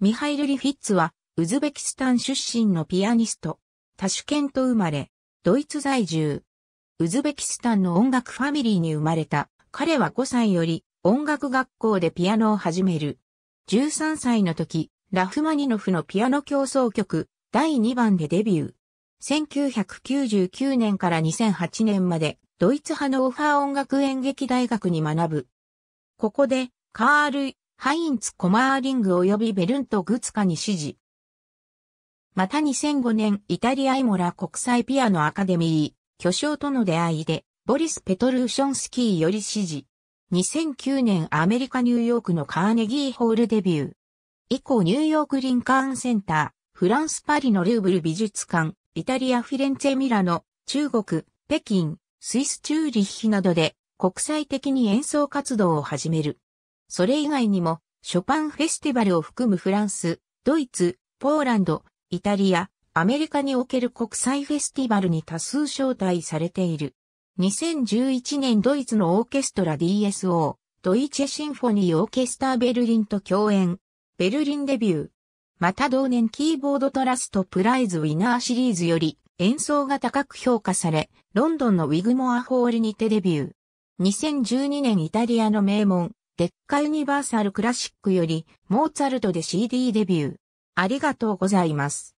ミハイル・リフィッツは、ウズベキスタン出身のピアニスト、タシュケント生まれ、ドイツ在住。ウズベキスタンの音楽ファミリーに生まれた、彼は5歳より音楽学校でピアノを始める。13歳の時、ラフマニノフのピアノ競争曲、第2番でデビュー。1999年から2008年まで、ドイツ派のオファー音楽演劇大学に学ぶ。ここで、カール・ハインツ・コマーリング及びベルント・グツカに指示。また2005年イタリアイモラ国際ピアノアカデミー、巨匠との出会いで、ボリス・ペトルーションスキーより指示。2009年アメリカニューヨークのカーネギーホールデビュー。以降ニューヨークリンカーンセンター、フランスパリのルーブル美術館、イタリアフィレンツェミラノ、中国、北京、スイスチューリッヒなどで国際的に演奏活動を始める。それ以外にも、ショパンフェスティバルを含むフランス、ドイツ、ポーランド、イタリア、アメリカにおける国際フェスティバルに多数招待されている。2011年ドイツのオーケストラ DSO、ドイチェシンフォニーオーケスターベルリンと共演、ベルリンデビュー。また同年キーボードトラストプライズウィナーシリーズより演奏が高く評価され、ロンドンのウィグモアホールにてデビュー。2012年イタリアの名門、デッカユニバーサルクラシックより、モーツァルトで CD デビュー。ありがとうございます。